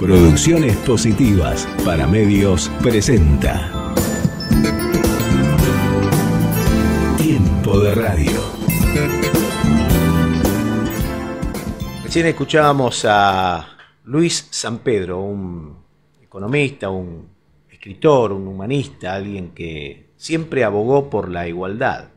Producciones Positivas para Medios presenta Tiempo de Radio. Recién escuchábamos a Luis San Pedro, un economista, un escritor, un humanista, alguien que siempre abogó por la igualdad.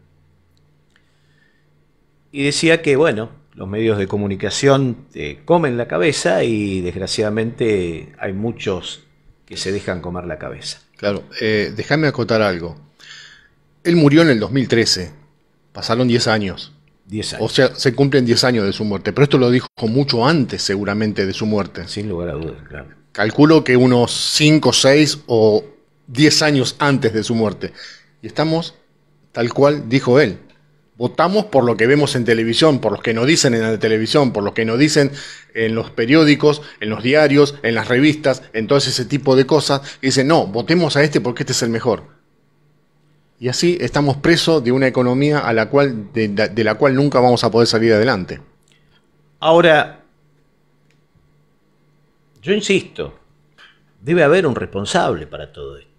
Y decía que, bueno, los medios de comunicación te comen la cabeza y desgraciadamente hay muchos que se dejan comer la cabeza. Claro, eh, déjame acotar algo. Él murió en el 2013, pasaron 10 años. 10 años. O sea, se cumplen 10 años de su muerte, pero esto lo dijo mucho antes seguramente de su muerte. Sin lugar a dudas, claro. Calculo que unos 5, 6 o 10 años antes de su muerte. Y estamos tal cual dijo él votamos por lo que vemos en televisión, por los que nos dicen en la televisión, por los que nos dicen en los periódicos, en los diarios, en las revistas, en todo ese tipo de cosas. Y dicen, no, votemos a este porque este es el mejor. Y así estamos presos de una economía a la cual, de la cual nunca vamos a poder salir adelante. Ahora, yo insisto, debe haber un responsable para todo esto.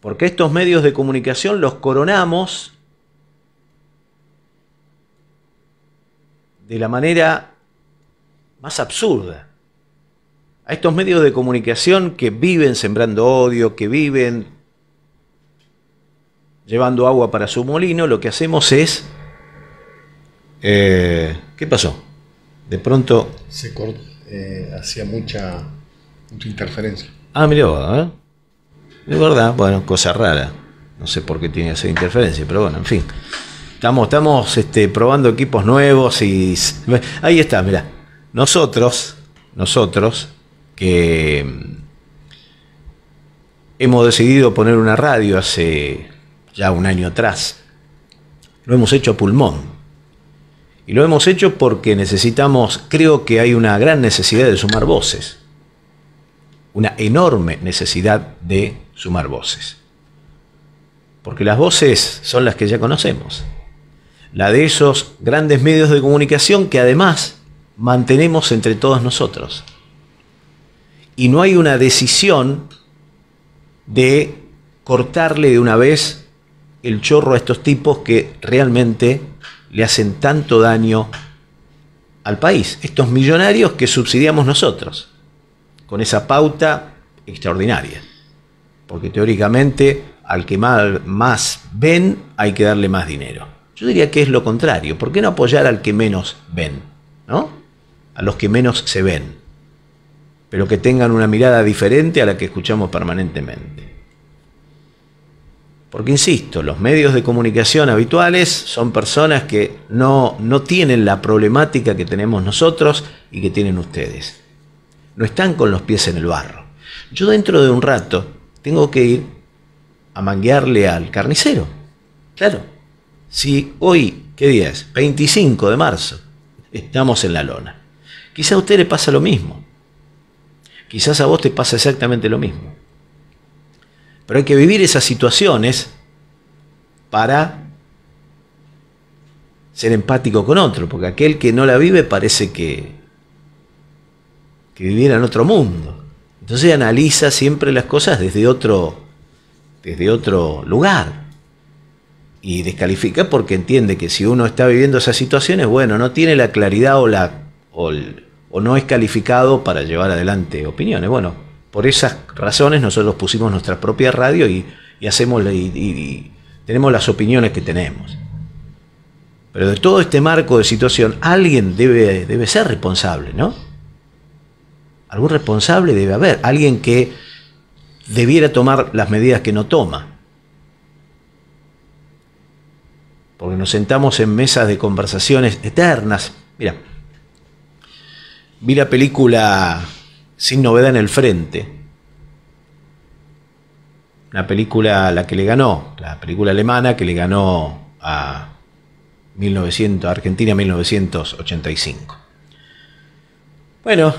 Porque estos medios de comunicación los coronamos de la manera más absurda. A estos medios de comunicación que viven sembrando odio, que viven llevando agua para su molino, lo que hacemos es... Eh, ¿Qué pasó? De pronto... Se cortó, eh, hacía mucha, interferencia. Ah, mirá, ¿eh? De verdad, bueno, cosa rara. No sé por qué tiene esa interferencia, pero bueno, en fin. Estamos, estamos este, probando equipos nuevos y. Ahí está, mirá. Nosotros, nosotros, que mm, hemos decidido poner una radio hace ya un año atrás. Lo hemos hecho a pulmón. Y lo hemos hecho porque necesitamos, creo que hay una gran necesidad de sumar voces. Una enorme necesidad de sumar voces. Porque las voces son las que ya conocemos. La de esos grandes medios de comunicación que además mantenemos entre todos nosotros. Y no hay una decisión de cortarle de una vez el chorro a estos tipos que realmente le hacen tanto daño al país. Estos millonarios que subsidiamos nosotros, con esa pauta extraordinaria porque teóricamente al que más, ven hay que darle más dinero. Yo diría que es lo contrario. ¿Por qué no apoyar al que menos ven? ¿No? A los que menos se ven, pero que tengan una mirada diferente a la que escuchamos permanentemente. Porque, insisto, los medios de comunicación habituales son personas que no, no tienen la problemática que tenemos nosotros y que tienen ustedes. No están con los pies en el barro. Yo dentro de un rato tengo que ir a manguearle al carnicero. Claro, si hoy, ¿qué día es? 25 de marzo, estamos en la lona. Quizás a usted le pasa lo mismo. Quizás a vos te pasa exactamente lo mismo. Pero hay que vivir esas situaciones para ser empático con otro, porque aquel que no la vive parece que viviera en otro mundo. Entonces analiza siempre las cosas desde otro, desde otro lugar. Y descalifica porque entiende que si uno está viviendo esas situaciones, bueno, no tiene la claridad o, la, o, no es calificado para llevar adelante opiniones. Bueno, por esas razones nosotros pusimos nuestra propia radio y, y hacemos y, tenemos las opiniones que tenemos. Pero de todo este marco de situación, alguien debe, debe ser responsable, ¿no? Algún responsable debe haber, alguien que debiera tomar las medidas que no toma. Porque nos sentamos en mesas de conversaciones eternas. Mira, vi la película Sin novedad en el frente. Una película la que le ganó, la película alemana que le ganó a 1900, Argentina 1985. Bueno,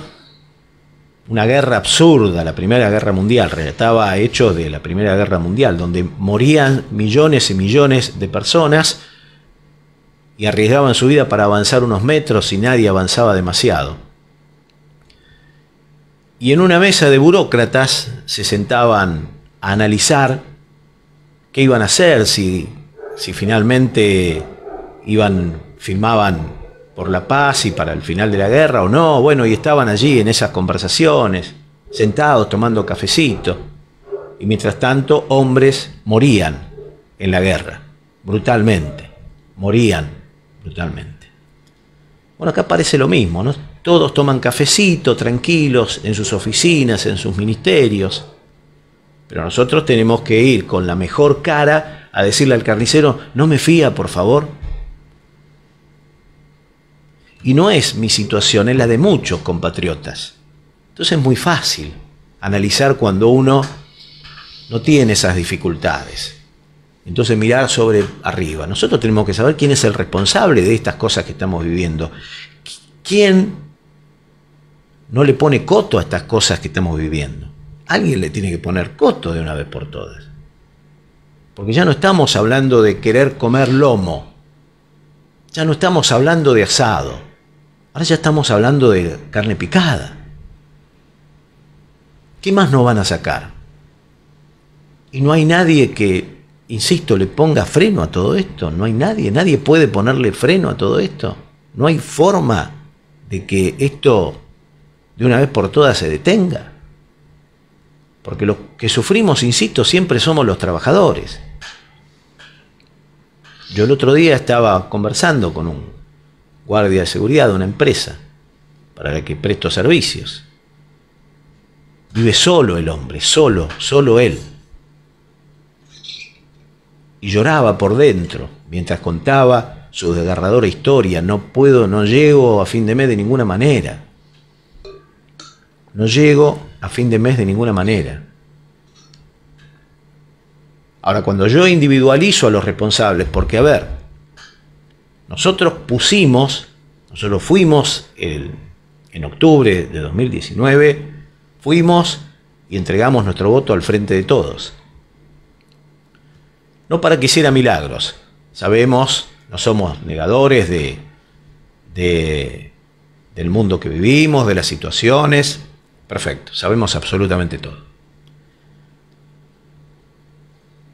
una guerra absurda, la Primera Guerra Mundial, relataba hechos de la Primera Guerra Mundial, donde morían millones y millones de personas y arriesgaban su vida para avanzar unos metros y nadie avanzaba demasiado. Y en una mesa de burócratas se sentaban a analizar qué iban a hacer, si, si finalmente iban, firmaban por la paz y para el final de la guerra o no. Bueno, y estaban allí en esas conversaciones, sentados tomando cafecito. Y mientras tanto, hombres morían en la guerra, brutalmente, morían brutalmente. Bueno, acá parece lo mismo, ¿no? Todos toman cafecito, tranquilos, en sus oficinas, en sus ministerios. Pero nosotros tenemos que ir con la mejor cara a decirle al carnicero, no me fía, por favor, y no es mi situación, es la de muchos compatriotas. Entonces es muy fácil analizar cuando uno no tiene esas dificultades. Entonces mirar sobre arriba. Nosotros tenemos que saber quién es el responsable de estas cosas que estamos viviendo. ¿Quién no le pone coto a estas cosas que estamos viviendo? Alguien le tiene que poner coto de una vez por todas. Porque ya no estamos hablando de querer comer lomo. Ya no estamos hablando de asado. Ahora ya estamos hablando de carne picada. ¿Qué más nos van a sacar? Y no hay nadie que, insisto, le ponga freno a todo esto. No hay nadie, nadie puede ponerle freno a todo esto. No hay forma de que esto de una vez por todas se detenga. Porque los que sufrimos, insisto, siempre somos los trabajadores. Yo el otro día estaba conversando con un guardia de seguridad de una empresa para la que presto servicios. Vive solo el hombre, solo, solo él. Y lloraba por dentro mientras contaba su desgarradora historia. No puedo, no llego a fin de mes de ninguna manera. No llego a fin de mes de ninguna manera. Ahora, cuando yo individualizo a los responsables, porque a ver, nosotros pusimos, nosotros fuimos en octubre de 2019, fuimos y entregamos nuestro voto al frente de todos. No para que hiciera milagros. Sabemos, no somos negadores de, del mundo que vivimos, de las situaciones. Perfecto, sabemos absolutamente todo.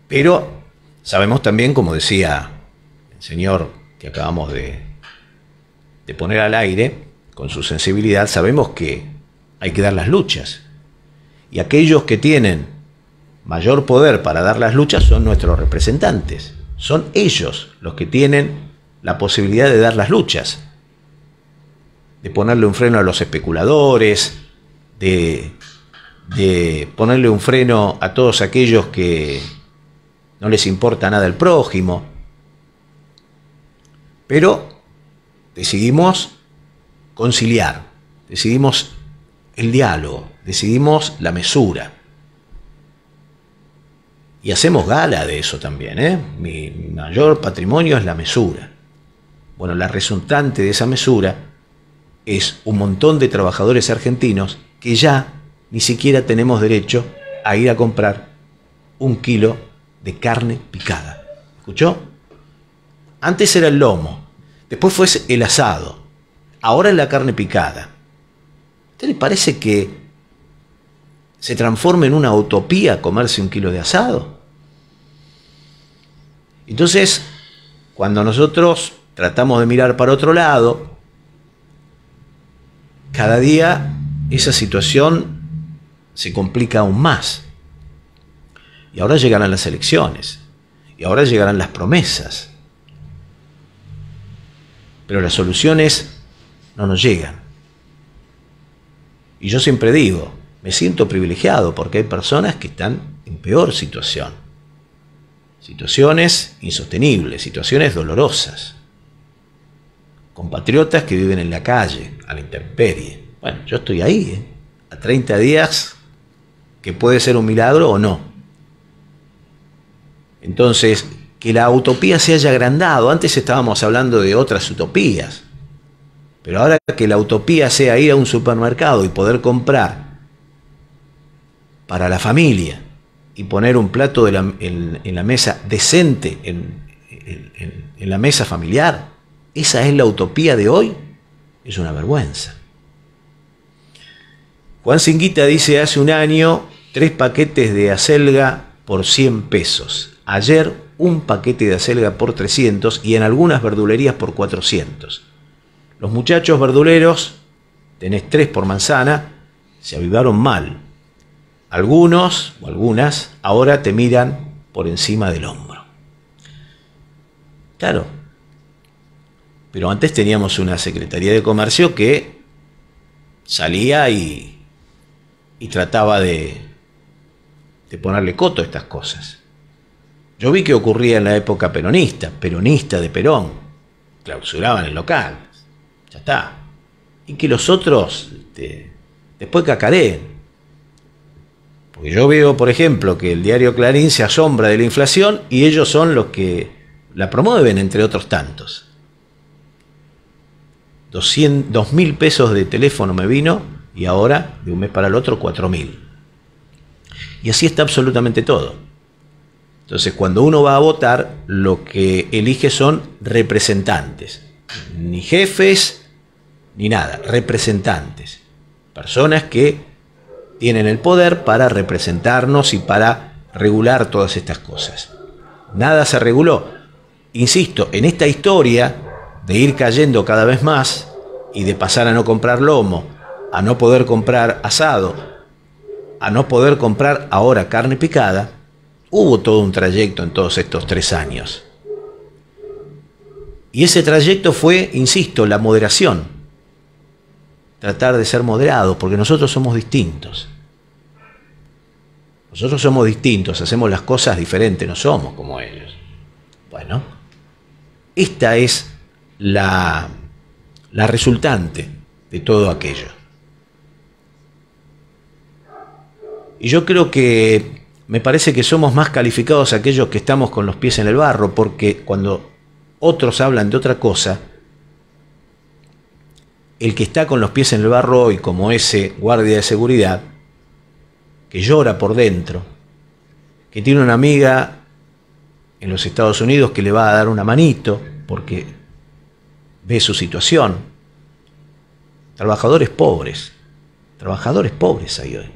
Pero sabemos también, como decía el señor que acabamos de, poner al aire, con su sensibilidad, sabemos que hay que dar las luchas. Y aquellos que tienen mayor poder para dar las luchas son nuestros representantes. Son ellos los que tienen la posibilidad de dar las luchas, de ponerle un freno a los especuladores, de ponerle un freno a todos aquellos que no les importa nada el prójimo, pero decidimos conciliar, decidimos el diálogo, decidimos la mesura. Y hacemos gala de eso también. ¿eh? Mi mayor patrimonio es la mesura. Bueno, la resultante de esa mesura es un montón de trabajadores argentinos que ya ni siquiera tenemos derecho a ir a comprar un kilo de carne picada. ¿Escuchó? Antes era el lomo, después fue el asado, ahora es la carne picada. ¿Usted le parece que se transforma en una utopía comerse un kilo de asado? Entonces, cuando nosotros tratamos de mirar para otro lado, cada día esa situación se complica aún más. Y ahora llegarán las elecciones, y ahora llegarán las promesas, pero las soluciones no nos llegan. Y yo siempre digo, me siento privilegiado porque hay personas que están en peor situación. Situaciones insostenibles, situaciones dolorosas. Compatriotas que viven en la calle, a la intemperie. Bueno, yo estoy ahí, ¿eh? a 30 días, que puede ser un milagro o no. Entonces, que la utopía se haya agrandado. Antes estábamos hablando de otras utopías. Pero ahora que la utopía sea ir a un supermercado y poder comprar para la familia y poner un plato en, la mesa decente, en, la mesa familiar, esa es la utopía de hoy, es una vergüenza. Juan Cinguita dice hace un año tres paquetes de acelga por 100 pesos. Ayer un paquete de acelga por 300 y en algunas verdulerías por 400. Los muchachos verduleros, tenés tres por manzana, se avivaron mal. Algunos o algunas ahora te miran por encima del hombro. Claro, pero antes teníamos una Secretaría de Comercio que salía y, y trataba de, de ponerle coto a estas cosas. Yo vi que ocurría en la época peronista, peronista de Perón. Clausuraban el local. Ya está. Y que los otros este, después cacareen. Porque yo veo, por ejemplo, que el diario Clarín se asombra de la inflación y ellos son los que la promueven, entre otros tantos. Dos mil pesos de teléfono me vino y ahora, de un mes para el otro, cuatro mil. Y así está absolutamente todo. Entonces, cuando uno va a votar, lo que elige son representantes, ni jefes, ni nada, representantes, personas que tienen el poder para representarnos y para regular todas estas cosas. Nada se reguló. Insisto, en esta historia de ir cayendo cada vez más y de pasar a no comprar lomo, a no poder comprar asado, a no poder comprar ahora carne picada, hubo todo un trayecto en todos estos tres años. Y ese trayecto fue, insisto, la moderación. Tratar de ser moderados, porque nosotros somos distintos. Nosotros somos distintos, hacemos las cosas diferentes, no somos como ellos. Bueno, esta es la, resultante de todo aquello. Y yo creo que me parece que somos más calificados aquellos que estamos con los pies en el barro, porque cuando otros hablan de otra cosa, el que está con los pies en el barro hoy, como ese guardia de seguridad, que llora por dentro, que tiene una amiga en los Estados Unidos que le va a dar una manito porque ve su situación. Trabajadores pobres, trabajadores pobres hay hoy.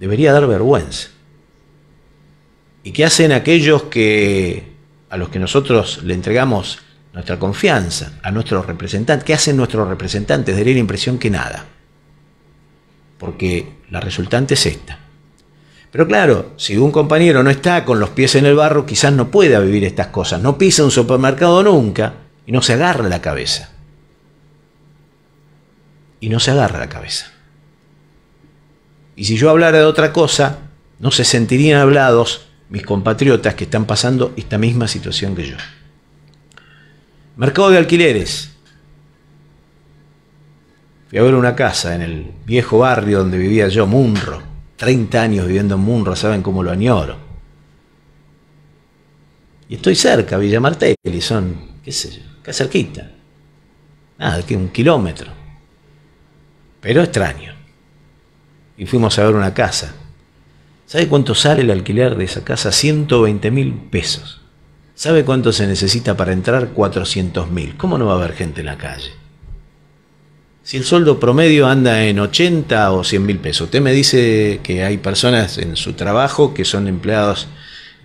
Debería dar vergüenza. ¿Y qué hacen aquellos que a los que nosotros le entregamos nuestra confianza, a nuestros representantes? ¿Qué hacen nuestros representantes? Daría la impresión que nada. Porque la resultante es esta. Pero claro, si un compañero no está con los pies en el barro, quizás no pueda vivir estas cosas. No pisa un supermercado nunca y no se agarra la cabeza. Y no se agarra la cabeza. Y si yo hablara de otra cosa, no se sentirían hablados mis compatriotas que están pasando esta misma situación que yo. Mercado de alquileres. Fui a ver una casa en el viejo barrio donde vivía yo, Munro. 30 años viviendo en Munro, saben cómo lo añoro. Y estoy cerca, Villa Martelli, son, qué sé yo, acá cerquita. Nada, que un kilómetro. Pero extraño y fuimos a ver una casa. ¿Sabe cuánto sale el alquiler de esa casa? 120 mil pesos. ¿Sabe cuánto se necesita para entrar? 400 mil. ¿Cómo no va a haber gente en la calle? Si el sueldo promedio anda en 80 o 100 mil pesos, usted me dice que hay personas en su trabajo que son empleados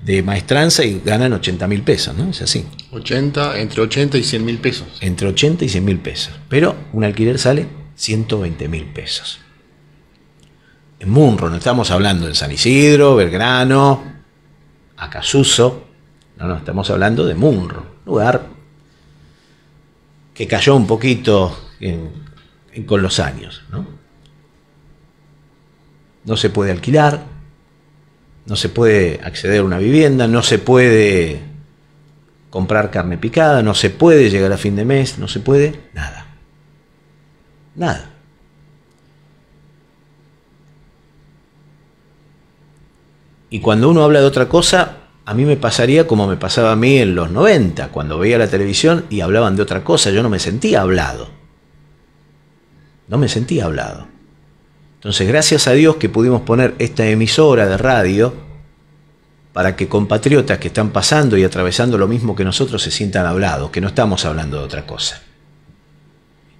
de maestranza y ganan 80 mil pesos, ¿no? Es así. 80, entre 80 y 100 mil pesos. Entre 80 y 100 mil pesos. Pero un alquiler sale 120 mil pesos en Munro, no estamos hablando en San Isidro, Belgrano, Acasuso, no, no, estamos hablando de Munro, lugar que cayó un poquito con los años, ¿no? No se puede alquilar, no se puede acceder a una vivienda, no se puede comprar carne picada, no se puede llegar a fin de mes, no se puede nada. Nada. Y cuando uno habla de otra cosa, a mí me pasaría como me pasaba a mí en los 90, cuando veía la televisión y hablaban de otra cosa, yo no me sentía hablado. No me sentía hablado. Entonces, gracias a Dios que pudimos poner esta emisora de radio para que compatriotas que están pasando y atravesando lo mismo que nosotros se sientan hablados, que no estamos hablando de otra cosa.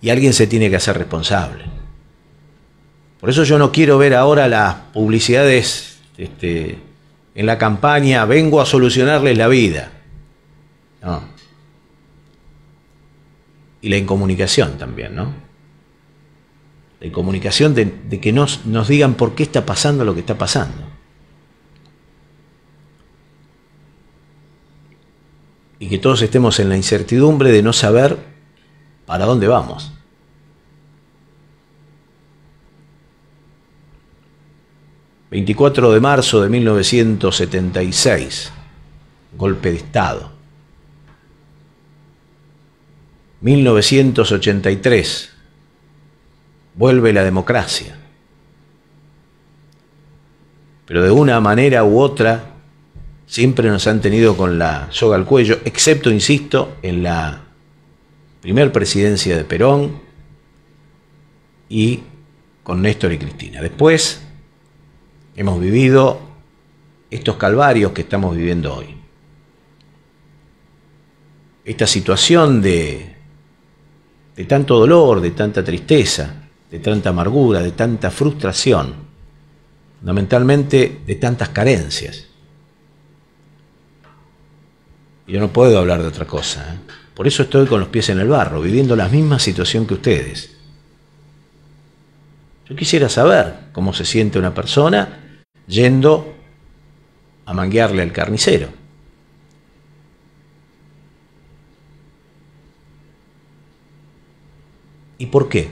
Y alguien se tiene que hacer responsable. Por eso yo no quiero ver ahora las publicidades este, en la campaña, vengo a solucionarles la vida. No. Y la incomunicación también, ¿no? La incomunicación de, que nos, nos digan por qué está pasando lo que está pasando. Y que todos estemos en la incertidumbre de no saber para dónde vamos. 24 de marzo de 1976, golpe de Estado. 1983, vuelve la democracia. Pero de una manera u otra, siempre nos han tenido con la soga al cuello, excepto, insisto, en la primer presidencia de Perón y con Néstor y Cristina. Después, hemos vivido estos calvarios que estamos viviendo hoy. Esta situación de, tanto dolor, de tanta tristeza, de tanta amargura, de tanta frustración, fundamentalmente de tantas carencias. yo no puedo hablar de otra cosa. ¿eh? Por eso estoy con los pies en el barro, viviendo la misma situación que ustedes. Yo quisiera saber cómo se siente una persona yendo a manguearle al carnicero. ¿Y por qué?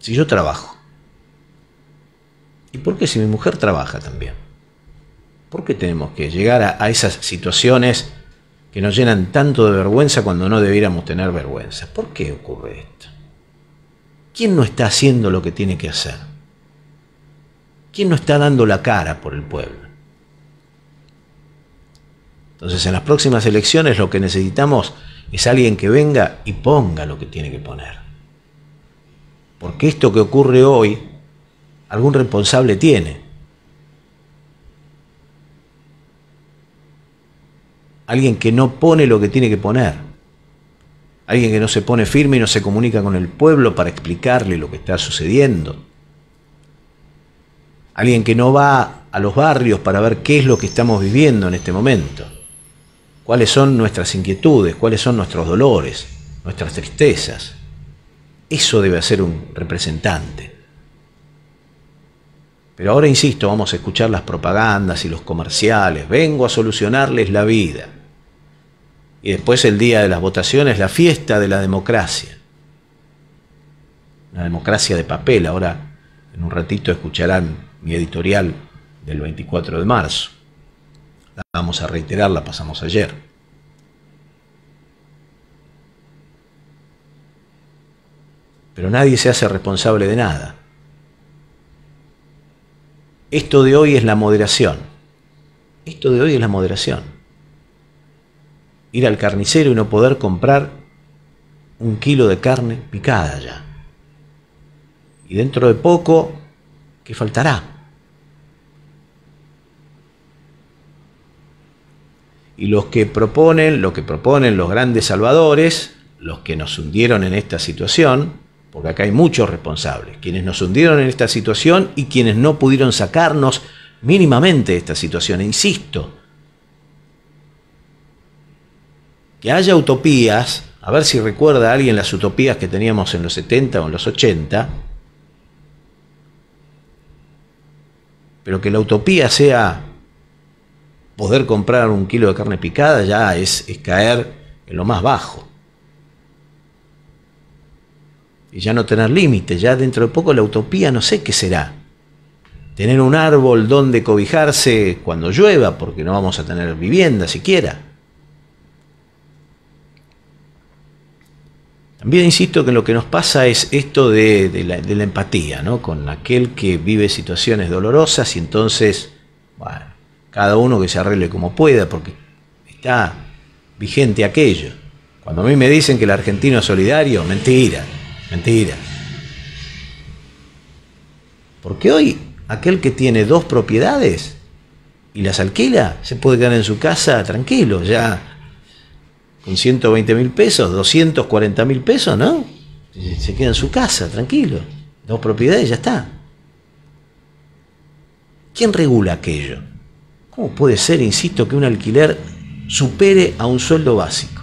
Si yo trabajo. ¿Y por qué si mi mujer trabaja también? ¿Por qué tenemos que llegar a, esas situaciones que nos llenan tanto de vergüenza cuando no debiéramos tener vergüenza? ¿Por qué ocurre esto? ¿Quién no está haciendo lo que tiene que hacer? ¿Quién no está dando la cara por el pueblo? Entonces en las próximas elecciones lo que necesitamos es alguien que venga y ponga lo que tiene que poner. Porque esto que ocurre hoy, algún responsable tiene. Alguien que no pone lo que tiene que poner. Alguien que no se pone firme y no se comunica con el pueblo para explicarle lo que está sucediendo alguien que no va a los barrios para ver qué es lo que estamos viviendo en este momento, cuáles son nuestras inquietudes, cuáles son nuestros dolores, nuestras tristezas. Eso debe hacer un representante. Pero ahora, insisto, vamos a escuchar las propagandas y los comerciales. Vengo a solucionarles la vida. Y después el día de las votaciones, la fiesta de la democracia. La democracia de papel. Ahora, en un ratito, escucharán mi editorial del 24 de marzo. La vamos a reiterar, la pasamos ayer. Pero nadie se hace responsable de nada. Esto de hoy es la moderación. Esto de hoy es la moderación. Ir al carnicero y no poder comprar un kilo de carne picada ya. Y dentro de poco ¿Qué faltará. Y los que proponen, lo que proponen los grandes salvadores, los que nos hundieron en esta situación, porque acá hay muchos responsables, quienes nos hundieron en esta situación y quienes no pudieron sacarnos mínimamente de esta situación, insisto. Que haya utopías, a ver si recuerda alguien las utopías que teníamos en los 70 o en los 80, Pero que la utopía sea poder comprar un kilo de carne picada ya es, caer en lo más bajo. Y ya no tener límites, ya dentro de poco la utopía no sé qué será. Tener un árbol donde cobijarse cuando llueva, porque no vamos a tener vivienda siquiera También insisto que lo que nos pasa es esto de, la, la, empatía, ¿no? Con aquel que vive situaciones dolorosas y entonces, bueno, cada uno que se arregle como pueda, porque está vigente aquello. Cuando a mí me dicen que el argentino es solidario, mentira, mentira. Porque hoy aquel que tiene dos propiedades y las alquila se puede quedar en su casa tranquilo, ya con 120 mil pesos, 240 mil pesos, ¿no? Se queda en su casa, tranquilo. Dos propiedades, ya está. ¿Quién regula aquello? ¿Cómo puede ser, insisto, que un alquiler supere a un sueldo básico?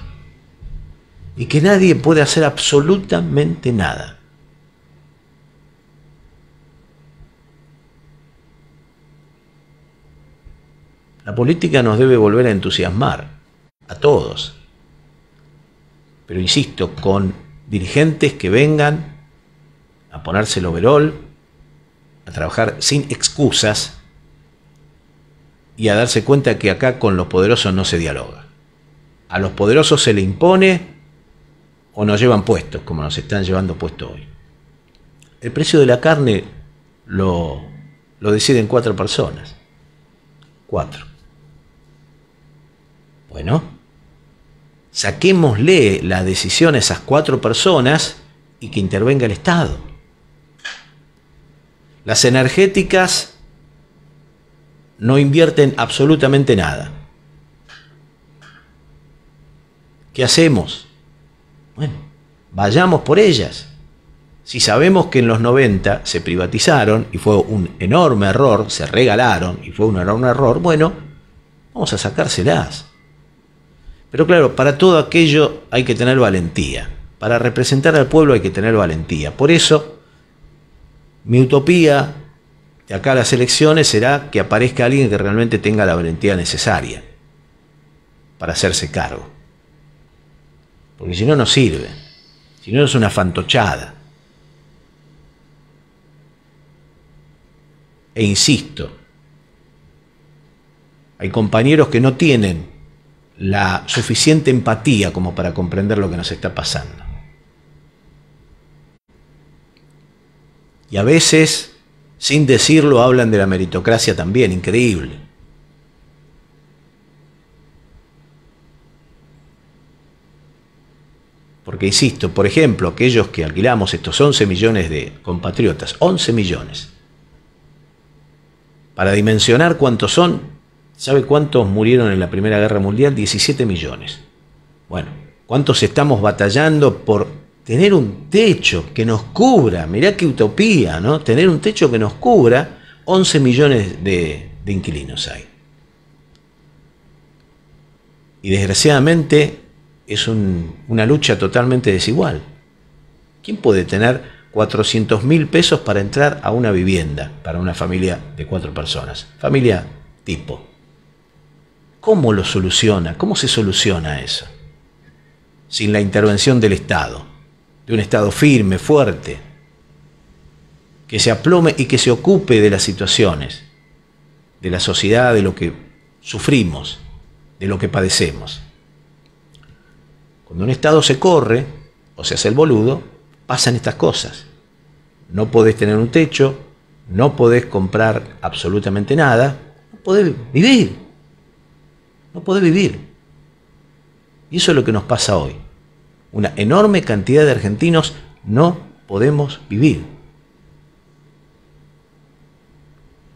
Y que nadie puede hacer absolutamente nada. La política nos debe volver a entusiasmar, a todos, pero insisto, con dirigentes que vengan a ponerse el overall, a trabajar sin excusas y a darse cuenta que acá con los poderosos no se dialoga. A los poderosos se le impone o nos llevan puestos, como nos están llevando puestos hoy. El precio de la carne lo, lo deciden cuatro personas. Cuatro. Bueno, saquémosle la decisión a esas cuatro personas y que intervenga el Estado. Las energéticas no invierten absolutamente nada. ¿Qué hacemos? Bueno, vayamos por ellas. Si sabemos que en los 90 se privatizaron y fue un enorme error, se regalaron y fue un enorme error, bueno, vamos a sacárselas. Pero claro, para todo aquello hay que tener valentía. Para representar al pueblo hay que tener valentía. Por eso, mi utopía de acá a las elecciones será que aparezca alguien que realmente tenga la valentía necesaria para hacerse cargo. Porque si no, no sirve. Si no, es una fantochada. E insisto, hay compañeros que no tienen la suficiente empatía como para comprender lo que nos está pasando. Y a veces, sin decirlo, hablan de la meritocracia también, increíble. Porque, insisto, por ejemplo, aquellos que alquilamos estos 11 millones de compatriotas, 11 millones, para dimensionar cuántos son, ¿Sabe cuántos murieron en la Primera Guerra Mundial? 17 millones. Bueno, ¿cuántos estamos batallando por tener un techo que nos cubra? Mirá qué utopía, ¿no? Tener un techo que nos cubra. 11 millones de, inquilinos hay. Y desgraciadamente es una lucha totalmente desigual. ¿Quién puede tener 400 mil pesos para entrar a una vivienda para una familia de cuatro personas? Familia tipo. ¿Cómo lo soluciona? ¿Cómo se soluciona eso? Sin la intervención del Estado, de un Estado firme, fuerte, que se aplome y que se ocupe de las situaciones, de la sociedad, de lo que sufrimos, de lo que padecemos. Cuando un Estado se corre o se hace el boludo, pasan estas cosas. No podés tener un techo, no podés comprar absolutamente nada, no podés vivir no puede vivir. Y eso es lo que nos pasa hoy. Una enorme cantidad de argentinos no podemos vivir.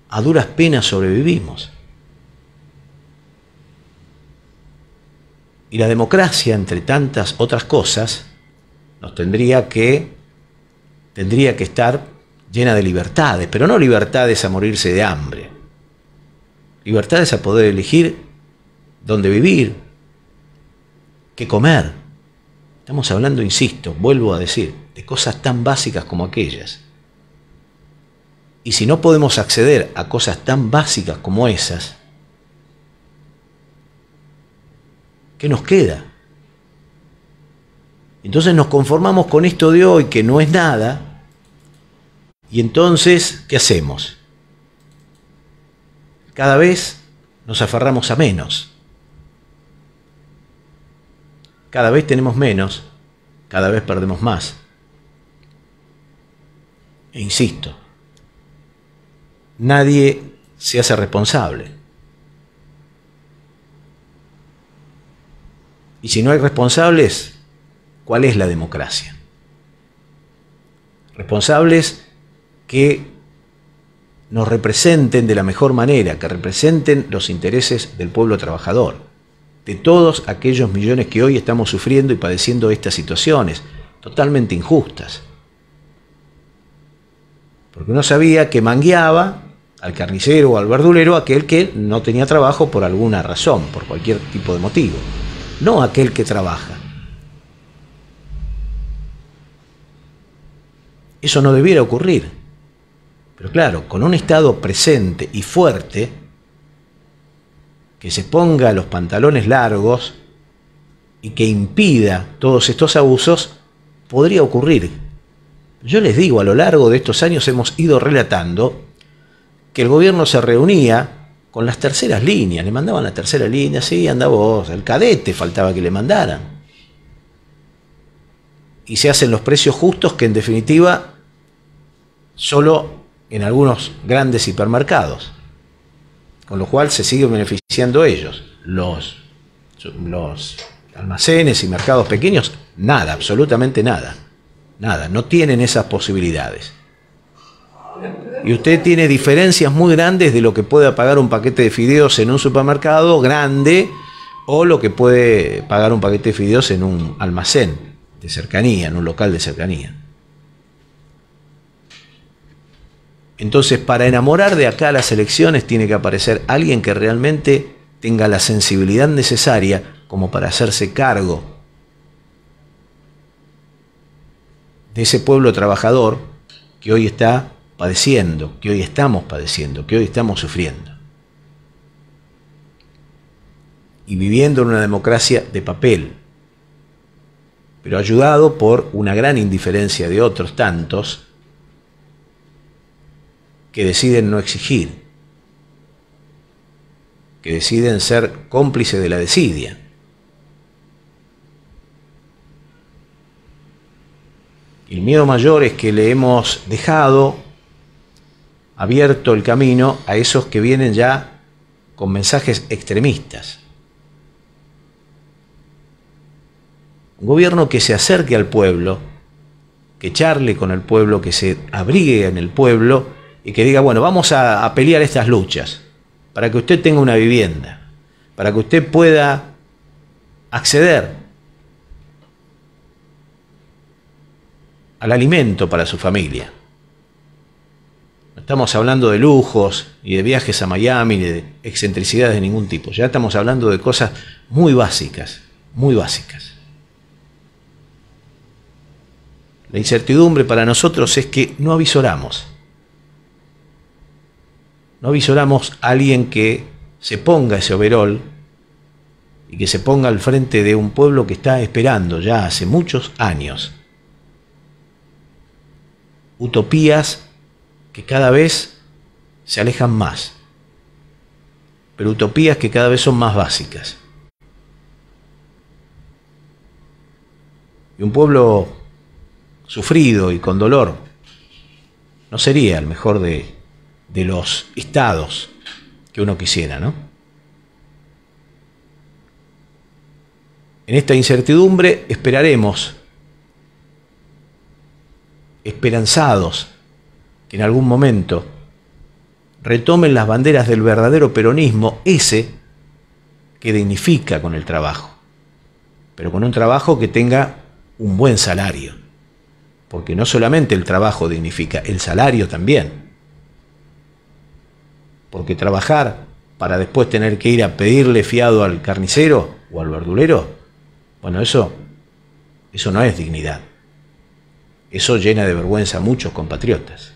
A duras penas sobrevivimos. Y la democracia, entre tantas otras cosas, nos tendría que tendría que estar llena de libertades, pero no libertades a morirse de hambre. Libertades a poder elegir dónde vivir, qué comer. Estamos hablando, insisto, vuelvo a decir, de cosas tan básicas como aquellas. Y si no podemos acceder a cosas tan básicas como esas, ¿qué nos queda? Entonces nos conformamos con esto de hoy, que no es nada, y entonces, ¿qué hacemos? Cada vez nos aferramos a menos. Cada vez tenemos menos, cada vez perdemos más. E insisto, nadie se hace responsable. Y si no hay responsables, ¿cuál es la democracia? Responsables que nos representen de la mejor manera, que representen los intereses del pueblo trabajador de todos aquellos millones que hoy estamos sufriendo y padeciendo estas situaciones totalmente injustas. Porque uno sabía que mangueaba al carnicero o al verdulero aquel que no tenía trabajo por alguna razón, por cualquier tipo de motivo, no aquel que trabaja. Eso no debiera ocurrir. Pero claro, con un Estado presente y fuerte, que se ponga los pantalones largos y que impida todos estos abusos, podría ocurrir. Yo les digo, a lo largo de estos años hemos ido relatando que el gobierno se reunía con las terceras líneas, le mandaban la tercera línea, sí, anda vos, el cadete faltaba que le mandaran. Y se hacen los precios justos que en definitiva solo en algunos grandes hipermercados con lo cual se siguen beneficiando ellos. Los, los almacenes y mercados pequeños, nada, absolutamente nada. Nada, no tienen esas posibilidades. Y usted tiene diferencias muy grandes de lo que puede pagar un paquete de fideos en un supermercado grande o lo que puede pagar un paquete de fideos en un almacén de cercanía, en un local de cercanía. Entonces, para enamorar de acá las elecciones tiene que aparecer alguien que realmente tenga la sensibilidad necesaria como para hacerse cargo de ese pueblo trabajador que hoy está padeciendo, que hoy estamos padeciendo, que hoy estamos sufriendo. Y viviendo en una democracia de papel, pero ayudado por una gran indiferencia de otros tantos, que deciden no exigir, que deciden ser cómplices de la desidia. El miedo mayor es que le hemos dejado abierto el camino a esos que vienen ya con mensajes extremistas. Un gobierno que se acerque al pueblo, que charle con el pueblo, que se abrigue en el pueblo, y que diga, bueno, vamos a, pelear estas luchas para que usted tenga una vivienda, para que usted pueda acceder al alimento para su familia. No estamos hablando de lujos, ni de viajes a Miami, ni de excentricidades de ningún tipo. Ya estamos hablando de cosas muy básicas, muy básicas. La incertidumbre para nosotros es que no avisoramos no avisoramos a alguien que se ponga ese overol y que se ponga al frente de un pueblo que está esperando ya hace muchos años. Utopías que cada vez se alejan más, pero utopías que cada vez son más básicas. Y un pueblo sufrido y con dolor no sería el mejor de de los estados que uno quisiera, ¿no? En esta incertidumbre esperaremos, esperanzados, que en algún momento retomen las banderas del verdadero peronismo, ese que dignifica con el trabajo, pero con un trabajo que tenga un buen salario, porque no solamente el trabajo dignifica, el salario también porque trabajar para después tener que ir a pedirle fiado al carnicero o al verdulero, bueno, eso, eso no es dignidad. Eso llena de vergüenza a muchos compatriotas.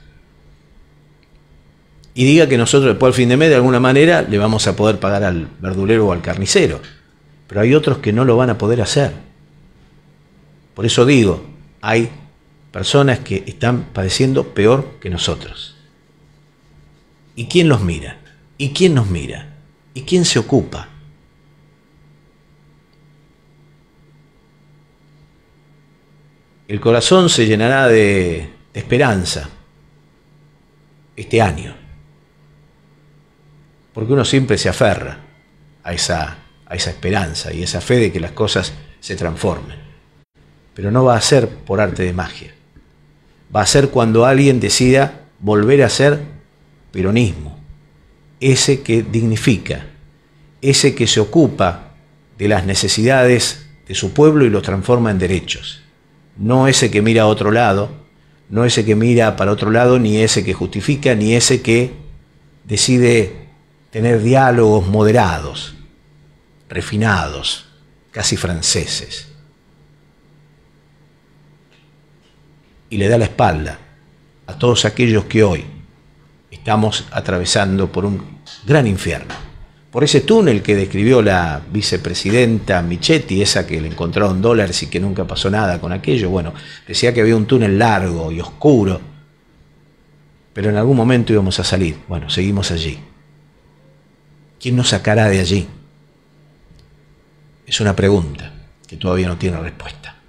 Y diga que nosotros después al fin de mes de alguna manera le vamos a poder pagar al verdulero o al carnicero. Pero hay otros que no lo van a poder hacer. Por eso digo, hay personas que están padeciendo peor que nosotros. ¿Y quién los mira? ¿Y quién nos mira? ¿Y quién se ocupa? El corazón se llenará de, esperanza este año, porque uno siempre se aferra a esa, a esa esperanza y esa fe de que las cosas se transformen. Pero no va a ser por arte de magia, va a ser cuando alguien decida volver a ser peronismo, ese que dignifica, ese que se ocupa de las necesidades de su pueblo y los transforma en derechos, no ese que mira a otro lado, no ese que mira para otro lado, ni ese que justifica, ni ese que decide tener diálogos moderados, refinados, casi franceses. Y le da la espalda a todos aquellos que hoy estamos atravesando por un gran infierno. Por ese túnel que describió la vicepresidenta Michetti, esa que le encontraron dólares y que nunca pasó nada con aquello, bueno, decía que había un túnel largo y oscuro, pero en algún momento íbamos a salir. Bueno, seguimos allí. ¿Quién nos sacará de allí? Es una pregunta que todavía no tiene respuesta.